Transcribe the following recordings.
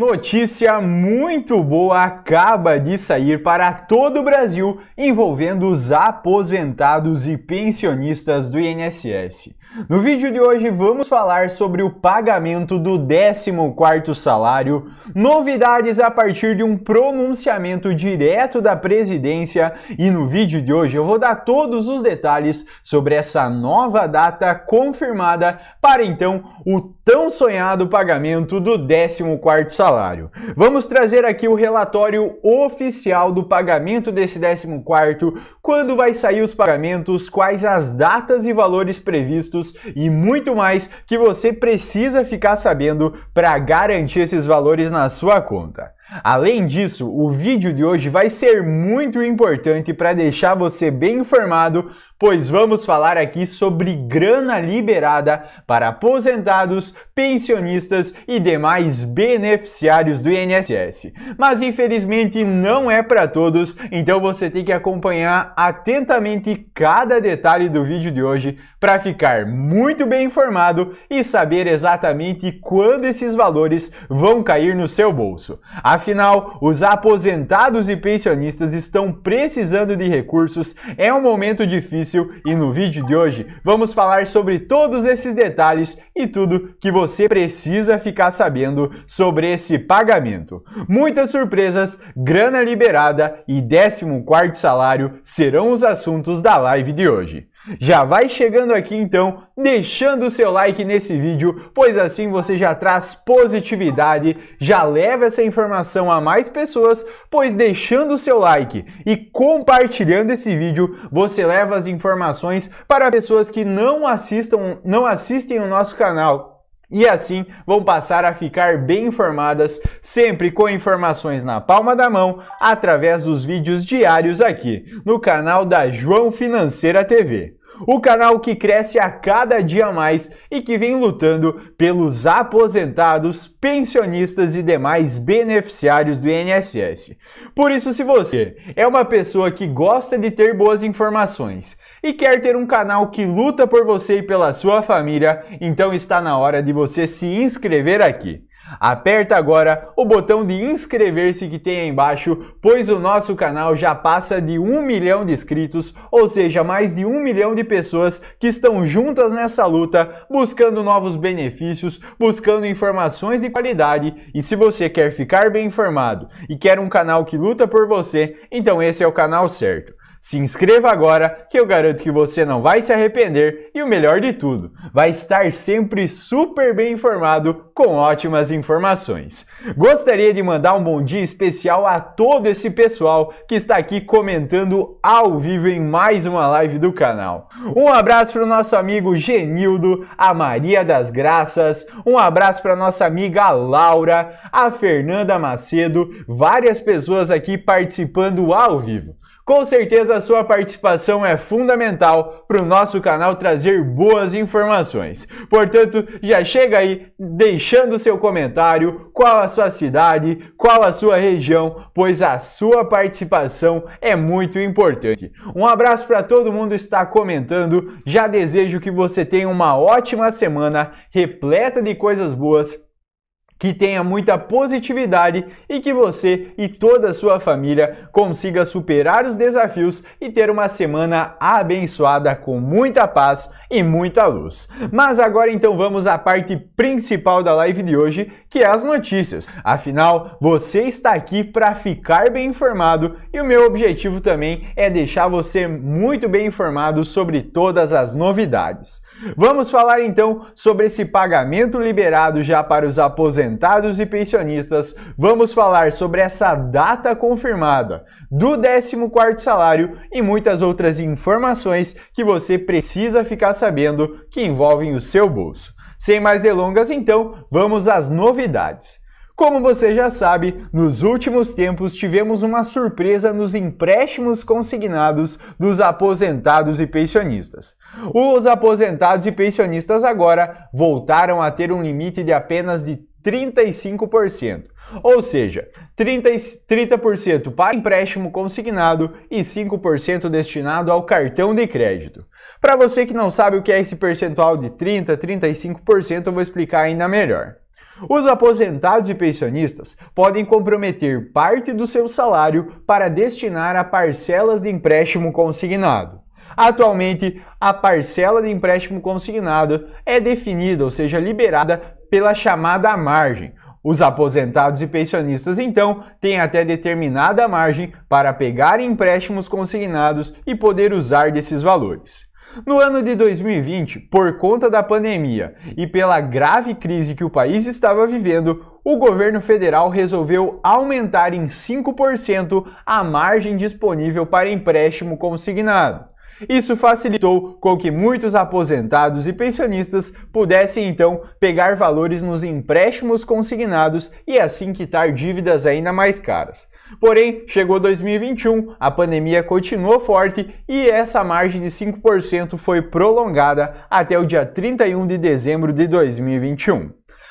Notícia muito boa acaba de sair para todo o Brasil envolvendo os aposentados e pensionistas do INSS. No vídeo de hoje vamos falar sobre o pagamento do 14º salário, novidades a partir de um pronunciamento direto da presidência e no vídeo de hoje eu vou dar todos os detalhes sobre essa nova data confirmada para então o tão sonhado pagamento do 14º salário salário. Vamos trazer aqui o relatório oficial do pagamento desse 14º, quando vai sair os pagamentos, quais as datas e valores previstos e muito mais que você precisa ficar sabendo para garantir esses valores na sua conta. Além disso, o vídeo de hoje vai ser muito importante para deixar você bem informado, pois vamos falar aqui sobre grana liberada para aposentados, pensionistas e demais beneficiários do INSS. Mas infelizmente não é para todos, então você tem que acompanhar atentamente cada detalhe do vídeo de hoje para ficar muito bem informado e saber exatamente quando esses valores vão cair no seu bolso. A Afinal, os aposentados e pensionistas estão precisando de recursos, é um momento difícil e no vídeo de hoje vamos falar sobre todos esses detalhes e tudo que você precisa ficar sabendo sobre esse pagamento. Muitas surpresas, grana liberada e 14 quarto salário serão os assuntos da live de hoje. Já vai chegando aqui então, deixando o seu like nesse vídeo, pois assim você já traz positividade, já leva essa informação a mais pessoas, pois deixando o seu like e compartilhando esse vídeo, você leva as informações para pessoas que não assistam, não assistem o nosso canal e assim vão passar a ficar bem informadas, sempre com informações na palma da mão, através dos vídeos diários aqui no canal da João Financeira TV o canal que cresce a cada dia mais e que vem lutando pelos aposentados, pensionistas e demais beneficiários do INSS. Por isso, se você é uma pessoa que gosta de ter boas informações e quer ter um canal que luta por você e pela sua família, então está na hora de você se inscrever aqui. Aperta agora o botão de inscrever-se que tem aí embaixo, pois o nosso canal já passa de um milhão de inscritos, ou seja, mais de um milhão de pessoas que estão juntas nessa luta, buscando novos benefícios, buscando informações de qualidade. E se você quer ficar bem informado e quer um canal que luta por você, então esse é o canal certo. Se inscreva agora que eu garanto que você não vai se arrepender e o melhor de tudo, vai estar sempre super bem informado com ótimas informações. Gostaria de mandar um bom dia especial a todo esse pessoal que está aqui comentando ao vivo em mais uma live do canal. Um abraço para o nosso amigo Genildo, a Maria das Graças, um abraço para nossa amiga Laura, a Fernanda Macedo, várias pessoas aqui participando ao vivo. Com certeza a sua participação é fundamental para o nosso canal trazer boas informações. Portanto, já chega aí deixando seu comentário, qual a sua cidade, qual a sua região, pois a sua participação é muito importante. Um abraço para todo mundo que está comentando. Já desejo que você tenha uma ótima semana repleta de coisas boas que tenha muita positividade e que você e toda a sua família consiga superar os desafios e ter uma semana abençoada com muita paz e muita luz. Mas agora então vamos à parte principal da live de hoje, que é as notícias. Afinal, você está aqui para ficar bem informado e o meu objetivo também é deixar você muito bem informado sobre todas as novidades. Vamos falar então sobre esse pagamento liberado já para os aposentados e pensionistas. Vamos falar sobre essa data confirmada do 14º salário e muitas outras informações que você precisa ficar sabendo que envolvem o seu bolso. Sem mais delongas, então, vamos às novidades. Como você já sabe, nos últimos tempos tivemos uma surpresa nos empréstimos consignados dos aposentados e pensionistas. Os aposentados e pensionistas agora voltaram a ter um limite de apenas de 35%. Ou seja, 30%, para empréstimo consignado e 5% destinado ao cartão de crédito. Para você que não sabe o que é esse percentual de 30%, 35%, eu vou explicar ainda melhor. Os aposentados e pensionistas podem comprometer parte do seu salário para destinar a parcelas de empréstimo consignado. Atualmente, a parcela de empréstimo consignado é definida, ou seja, liberada pela chamada margem. Os aposentados e pensionistas, então, têm até determinada margem para pegar empréstimos consignados e poder usar desses valores. No ano de 2020, por conta da pandemia e pela grave crise que o país estava vivendo, o governo federal resolveu aumentar em 5% a margem disponível para empréstimo consignado. Isso facilitou com que muitos aposentados e pensionistas pudessem então pegar valores nos empréstimos consignados e assim quitar dívidas ainda mais caras. Porém, chegou 2021, a pandemia continuou forte e essa margem de 5% foi prolongada até o dia 31 de dezembro de 2021.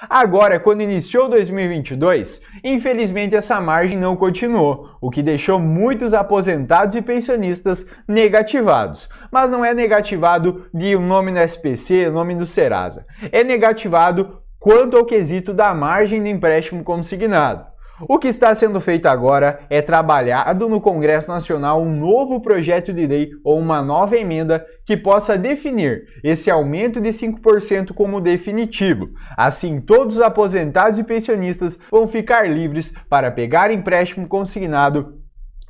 Agora, quando iniciou 2022, infelizmente essa margem não continuou, o que deixou muitos aposentados e pensionistas negativados. Mas não é negativado de um nome no SPC, nome do Serasa. É negativado quanto ao quesito da margem de empréstimo consignado. O que está sendo feito agora é trabalhado no Congresso Nacional um novo projeto de lei ou uma nova emenda que possa definir esse aumento de 5% como definitivo. Assim, todos os aposentados e pensionistas vão ficar livres para pegar empréstimo consignado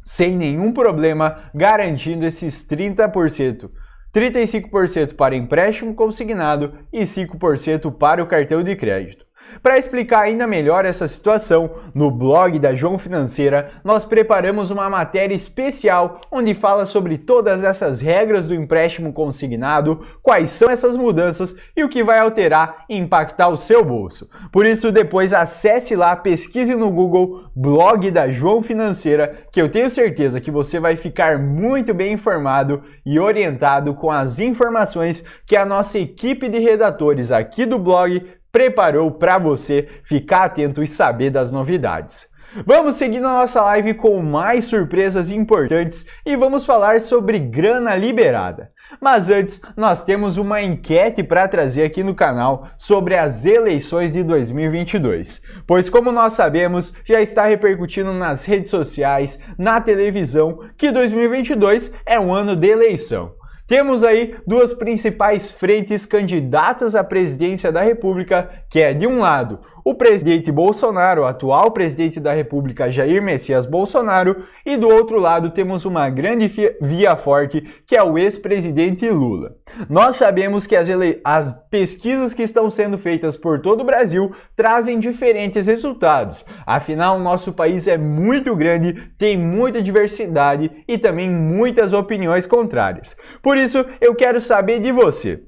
sem nenhum problema, garantindo esses 30%. 35% para empréstimo consignado e 5% para o cartão de crédito. Para explicar ainda melhor essa situação, no blog da João Financeira, nós preparamos uma matéria especial onde fala sobre todas essas regras do empréstimo consignado, quais são essas mudanças e o que vai alterar e impactar o seu bolso. Por isso, depois acesse lá, pesquise no Google blog da João Financeira, que eu tenho certeza que você vai ficar muito bem informado e orientado com as informações que a nossa equipe de redatores aqui do blog preparou para você ficar atento e saber das novidades. Vamos seguir na nossa live com mais surpresas importantes e vamos falar sobre grana liberada. Mas antes, nós temos uma enquete para trazer aqui no canal sobre as eleições de 2022. Pois, como nós sabemos, já está repercutindo nas redes sociais, na televisão, que 2022 é um ano de eleição. Temos aí duas principais frentes candidatas à presidência da República, que é de um lado o presidente Bolsonaro, atual presidente da República Jair Messias Bolsonaro, e do outro lado temos uma grande via forte que é o ex-presidente Lula. Nós sabemos que as, as pesquisas que estão sendo feitas por todo o Brasil trazem diferentes resultados. Afinal, nosso país é muito grande, tem muita diversidade e também muitas opiniões contrárias. Por isso, eu quero saber de você.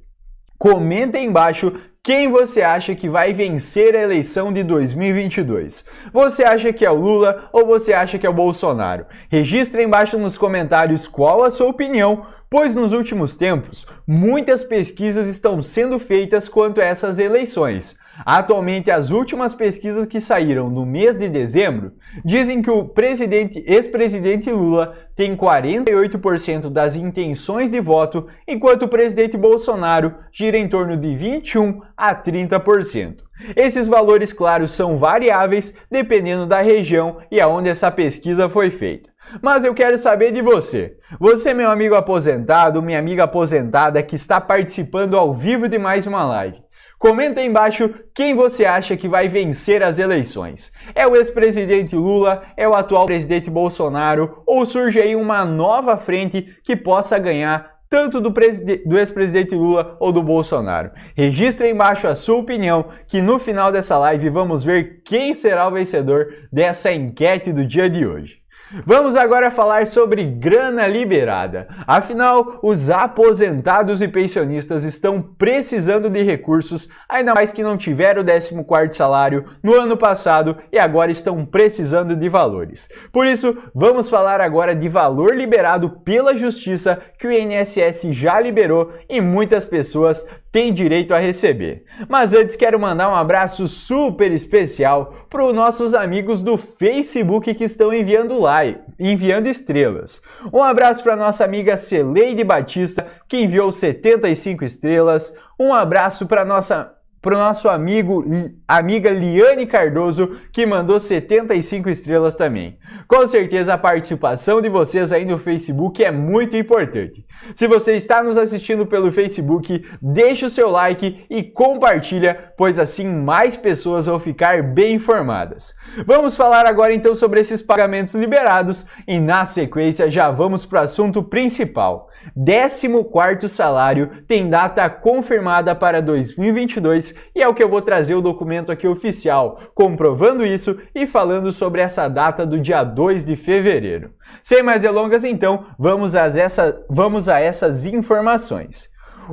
Comenta aí embaixo quem você acha que vai vencer a eleição de 2022? Você acha que é o Lula ou você acha que é o Bolsonaro? Registre embaixo nos comentários qual a sua opinião, pois nos últimos tempos muitas pesquisas estão sendo feitas quanto a essas eleições. Atualmente, as últimas pesquisas que saíram no mês de dezembro dizem que o presidente ex-presidente Lula tem 48% das intenções de voto, enquanto o presidente Bolsonaro gira em torno de 21 a 30%. Esses valores, claro, são variáveis dependendo da região e aonde essa pesquisa foi feita. Mas eu quero saber de você. Você, meu amigo aposentado, minha amiga aposentada que está participando ao vivo de mais uma live. Comenta aí embaixo quem você acha que vai vencer as eleições. É o ex-presidente Lula? É o atual presidente Bolsonaro? Ou surge aí uma nova frente que possa ganhar tanto do, do ex-presidente Lula ou do Bolsonaro. Registre aí embaixo a sua opinião, que no final dessa live vamos ver quem será o vencedor dessa enquete do dia de hoje. Vamos agora falar sobre grana liberada. Afinal, os aposentados e pensionistas estão precisando de recursos, ainda mais que não tiveram o 14º salário no ano passado e agora estão precisando de valores. Por isso, vamos falar agora de valor liberado pela justiça que o INSS já liberou e muitas pessoas tem direito a receber. Mas antes quero mandar um abraço super especial para os nossos amigos do Facebook que estão enviando like, enviando estrelas. Um abraço para nossa amiga Celeide Batista que enviou 75 estrelas. Um abraço para nossa pro nosso amigo, amiga Liane Cardoso, que mandou 75 estrelas também. Com certeza a participação de vocês aí no Facebook é muito importante. Se você está nos assistindo pelo Facebook, deixe o seu like e compartilha, pois assim mais pessoas vão ficar bem informadas. Vamos falar agora então sobre esses pagamentos liberados e na sequência já vamos para o assunto principal. 14º salário tem data confirmada para 2022 e é o que eu vou trazer o documento aqui oficial, comprovando isso e falando sobre essa data do dia 2 de fevereiro. Sem mais delongas então, vamos, essa, vamos a essas informações.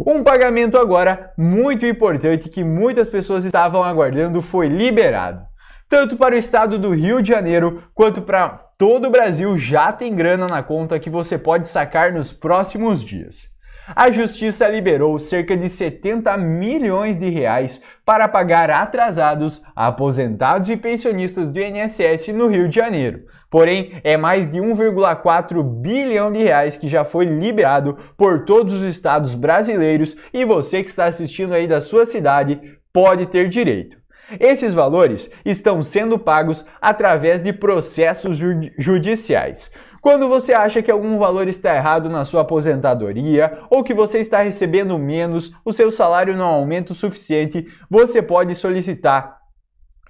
Um pagamento agora muito importante que muitas pessoas estavam aguardando foi liberado, tanto para o estado do Rio de Janeiro quanto para Todo o Brasil já tem grana na conta que você pode sacar nos próximos dias. A justiça liberou cerca de 70 milhões de reais para pagar atrasados, aposentados e pensionistas do INSS no Rio de Janeiro. Porém, é mais de 1,4 bilhão de reais que já foi liberado por todos os estados brasileiros e você que está assistindo aí da sua cidade pode ter direito. Esses valores estão sendo pagos através de processos judiciais. Quando você acha que algum valor está errado na sua aposentadoria ou que você está recebendo menos, o seu salário não aumenta o suficiente, você pode solicitar,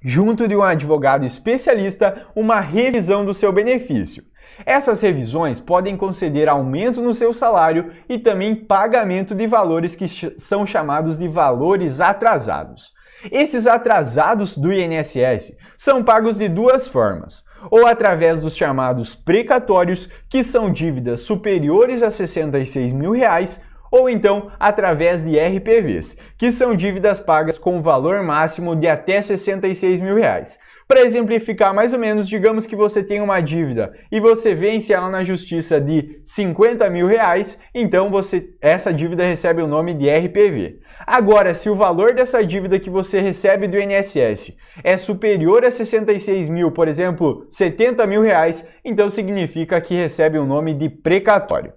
junto de um advogado especialista, uma revisão do seu benefício. Essas revisões podem conceder aumento no seu salário e também pagamento de valores que são chamados de valores atrasados. Esses atrasados do INSS são pagos de duas formas, ou através dos chamados precatórios, que são dívidas superiores a 66 mil reais, ou então através de RPVs, que são dívidas pagas com valor máximo de até 66 mil reais. Para exemplificar mais ou menos, digamos que você tem uma dívida e você vence ela na justiça de 50 mil reais, então você, essa dívida recebe o nome de RPV. Agora, se o valor dessa dívida que você recebe do INSS é superior a 66 mil, por exemplo, 70 mil reais, então significa que recebe o um nome de precatório.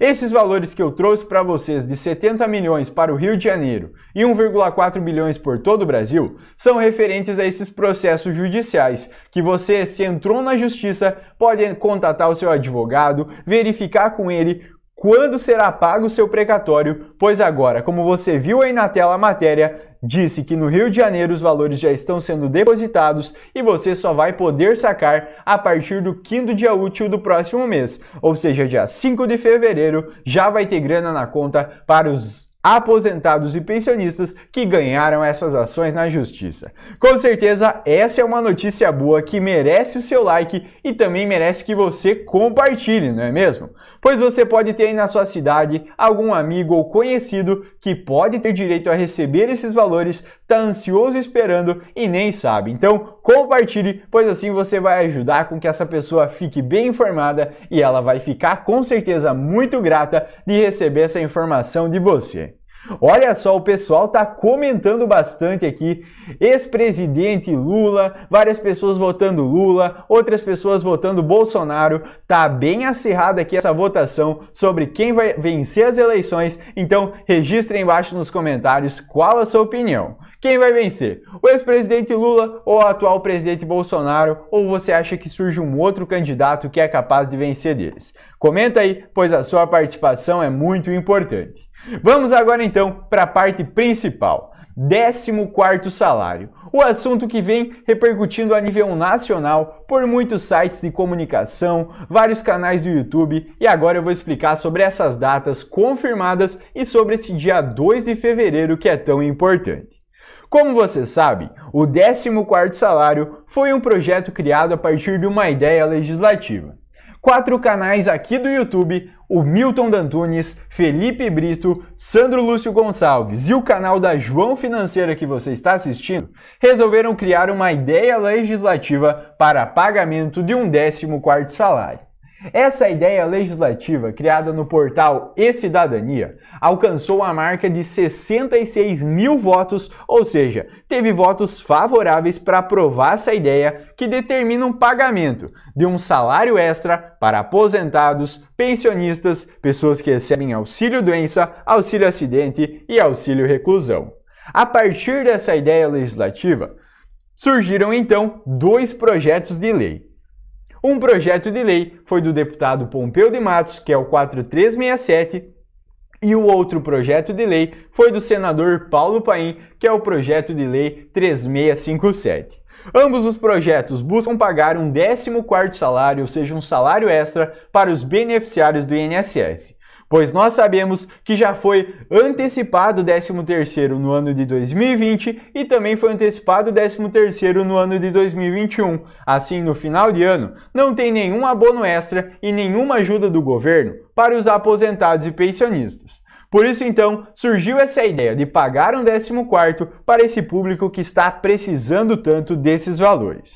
Esses valores que eu trouxe para vocês de 70 milhões para o Rio de Janeiro e 1,4 bilhões por todo o Brasil são referentes a esses processos judiciais que você, se entrou na justiça, pode contatar o seu advogado, verificar com ele quando será pago o seu precatório, pois agora, como você viu aí na tela a matéria, disse que no Rio de Janeiro os valores já estão sendo depositados e você só vai poder sacar a partir do quinto dia útil do próximo mês, ou seja, dia 5 de fevereiro já vai ter grana na conta para os aposentados e pensionistas que ganharam essas ações na justiça. Com certeza, essa é uma notícia boa que merece o seu like e também merece que você compartilhe, não é mesmo? Pois você pode ter aí na sua cidade algum amigo ou conhecido que pode ter direito a receber esses valores está ansioso esperando e nem sabe. Então compartilhe, pois assim você vai ajudar com que essa pessoa fique bem informada e ela vai ficar com certeza muito grata de receber essa informação de você. Olha só, o pessoal tá comentando bastante aqui. Ex-presidente Lula, várias pessoas votando Lula, outras pessoas votando Bolsonaro. Tá bem acirrada aqui essa votação sobre quem vai vencer as eleições. Então, registre embaixo nos comentários qual a sua opinião. Quem vai vencer? O ex-presidente Lula ou o atual presidente Bolsonaro? Ou você acha que surge um outro candidato que é capaz de vencer deles? Comenta aí, pois a sua participação é muito importante. Vamos agora então para a parte principal. 14º salário. O assunto que vem repercutindo a nível nacional por muitos sites de comunicação, vários canais do YouTube e agora eu vou explicar sobre essas datas confirmadas e sobre esse dia 2 de fevereiro que é tão importante. Como você sabe, o 14º salário foi um projeto criado a partir de uma ideia legislativa. Quatro canais aqui do YouTube, o Milton Dantunes, Felipe Brito, Sandro Lúcio Gonçalves e o canal da João Financeira que você está assistindo, resolveram criar uma ideia legislativa para pagamento de um 14º salário. Essa ideia legislativa, criada no portal E Cidadania, alcançou a marca de 66 mil votos, ou seja, teve votos favoráveis para aprovar essa ideia que determina um pagamento de um salário extra para aposentados, pensionistas, pessoas que recebem auxílio doença, auxílio acidente e auxílio reclusão. A partir dessa ideia legislativa, surgiram então dois projetos de lei. Um projeto de lei foi do deputado Pompeu de Matos, que é o 4367, e o outro projeto de lei foi do senador Paulo Paim, que é o projeto de lei 3657. Ambos os projetos buscam pagar um 14 quarto salário, ou seja, um salário extra para os beneficiários do INSS pois nós sabemos que já foi antecipado o 13º no ano de 2020 e também foi antecipado o 13º no ano de 2021. Assim, no final de ano, não tem nenhum abono extra e nenhuma ajuda do governo para os aposentados e pensionistas. Por isso, então, surgiu essa ideia de pagar um 14 para esse público que está precisando tanto desses valores.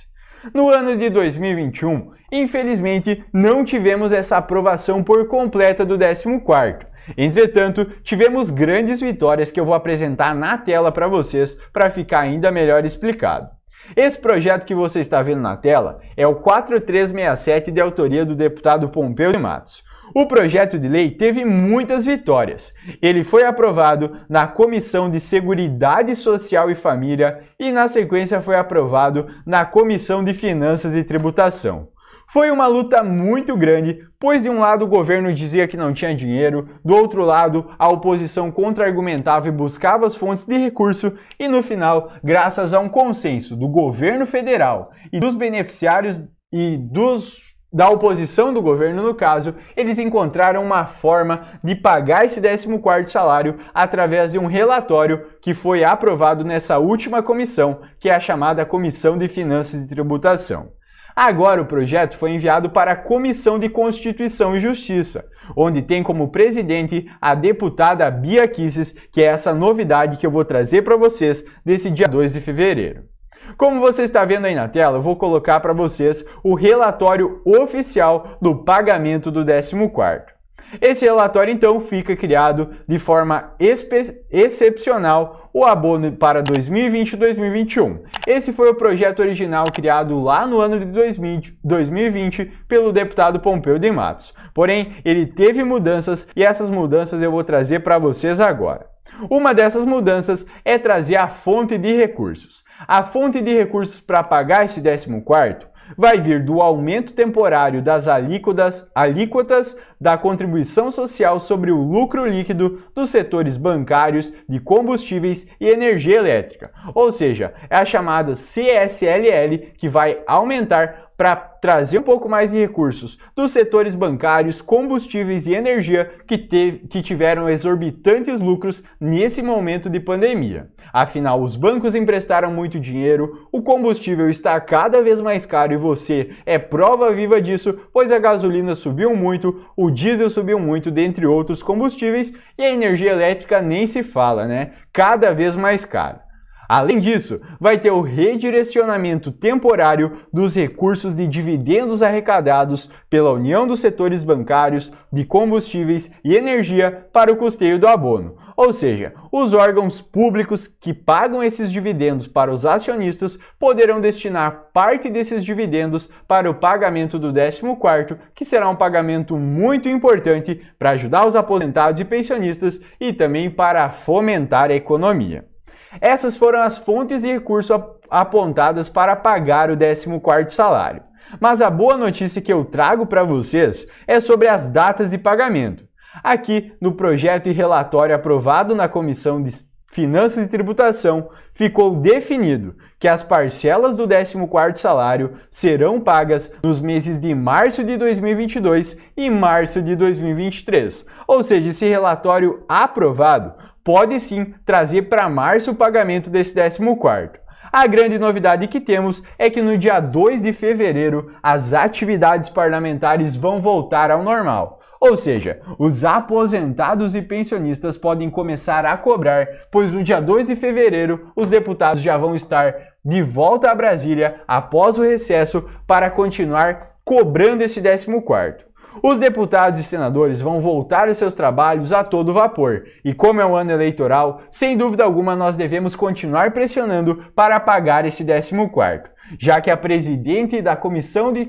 No ano de 2021, Infelizmente, não tivemos essa aprovação por completa do 14 Entretanto, tivemos grandes vitórias que eu vou apresentar na tela para vocês para ficar ainda melhor explicado. Esse projeto que você está vendo na tela é o 4367 de autoria do deputado Pompeu de Matos. O projeto de lei teve muitas vitórias. Ele foi aprovado na Comissão de Seguridade Social e Família e, na sequência, foi aprovado na Comissão de Finanças e Tributação. Foi uma luta muito grande, pois de um lado o governo dizia que não tinha dinheiro, do outro lado a oposição contra-argumentava e buscava as fontes de recurso, e no final, graças a um consenso do governo federal e dos beneficiários e dos da oposição do governo no caso, eles encontraram uma forma de pagar esse 14 salário através de um relatório que foi aprovado nessa última comissão, que é a chamada Comissão de Finanças e Tributação. Agora o projeto foi enviado para a Comissão de Constituição e Justiça, onde tem como presidente a deputada Bia Kisses, que é essa novidade que eu vou trazer para vocês desse dia 2 de fevereiro. Como você está vendo aí na tela, eu vou colocar para vocês o relatório oficial do pagamento do 14 Esse relatório então fica criado de forma excepcional o abono para 2020 e 2021. Esse foi o projeto original criado lá no ano de 2020 pelo deputado Pompeu de Matos. Porém, ele teve mudanças e essas mudanças eu vou trazer para vocês agora. Uma dessas mudanças é trazer a fonte de recursos. A fonte de recursos para pagar esse 14 vai vir do aumento temporário das alíquotas, alíquotas da contribuição social sobre o lucro líquido dos setores bancários, de combustíveis e energia elétrica. Ou seja, é a chamada CSLL que vai aumentar para trazer um pouco mais de recursos dos setores bancários, combustíveis e energia que, te que tiveram exorbitantes lucros nesse momento de pandemia. Afinal, os bancos emprestaram muito dinheiro, o combustível está cada vez mais caro e você é prova viva disso, pois a gasolina subiu muito, o diesel subiu muito, dentre outros combustíveis, e a energia elétrica nem se fala, né? Cada vez mais cara. Além disso, vai ter o redirecionamento temporário dos recursos de dividendos arrecadados pela união dos setores bancários, de combustíveis e energia para o custeio do abono. Ou seja, os órgãos públicos que pagam esses dividendos para os acionistas poderão destinar parte desses dividendos para o pagamento do 14º, que será um pagamento muito importante para ajudar os aposentados e pensionistas e também para fomentar a economia. Essas foram as fontes de recurso apontadas para pagar o 14º salário. Mas a boa notícia que eu trago para vocês é sobre as datas de pagamento. Aqui, no projeto e relatório aprovado na Comissão de Finanças e Tributação, ficou definido que as parcelas do 14º salário serão pagas nos meses de março de 2022 e março de 2023. Ou seja, esse relatório aprovado pode sim trazer para março o pagamento desse 14. A grande novidade que temos é que no dia 2 de fevereiro as atividades parlamentares vão voltar ao normal. Ou seja, os aposentados e pensionistas podem começar a cobrar, pois no dia 2 de fevereiro os deputados já vão estar de volta a Brasília após o recesso para continuar cobrando esse 14. Os deputados e senadores vão voltar aos seus trabalhos a todo vapor, e como é um ano eleitoral, sem dúvida alguma nós devemos continuar pressionando para apagar esse 14 quarto, já que a presidente da Comissão de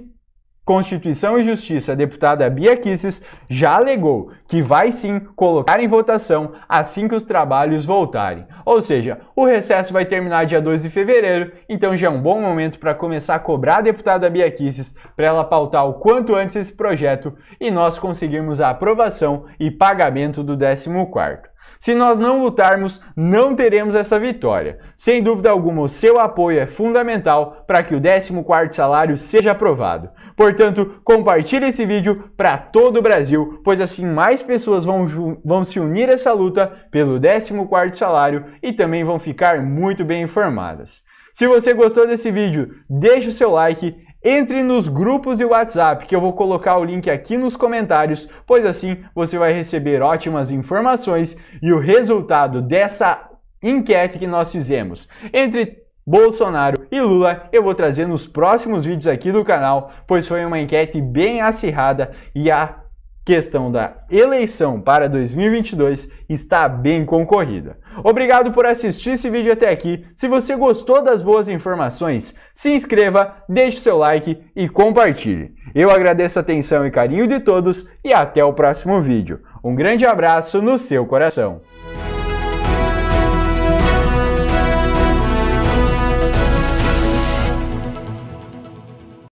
Constituição e Justiça, deputada Bia Kisses, já alegou que vai sim colocar em votação assim que os trabalhos voltarem. Ou seja, o recesso vai terminar dia 2 de fevereiro, então já é um bom momento para começar a cobrar a deputada Bia Kisses para ela pautar o quanto antes esse projeto e nós conseguirmos a aprovação e pagamento do 14 quarto. Se nós não lutarmos, não teremos essa vitória. Sem dúvida alguma, o seu apoio é fundamental para que o 14º salário seja aprovado. Portanto, compartilhe esse vídeo para todo o Brasil, pois assim mais pessoas vão, vão se unir a essa luta pelo 14º salário e também vão ficar muito bem informadas. Se você gostou desse vídeo, deixe o seu like entre nos grupos de WhatsApp, que eu vou colocar o link aqui nos comentários, pois assim você vai receber ótimas informações e o resultado dessa enquete que nós fizemos. Entre Bolsonaro e Lula eu vou trazer nos próximos vídeos aqui do canal, pois foi uma enquete bem acirrada e a questão da eleição para 2022 está bem concorrida. Obrigado por assistir esse vídeo até aqui. Se você gostou das boas informações, se inscreva, deixe seu like e compartilhe. Eu agradeço a atenção e carinho de todos e até o próximo vídeo. Um grande abraço no seu coração.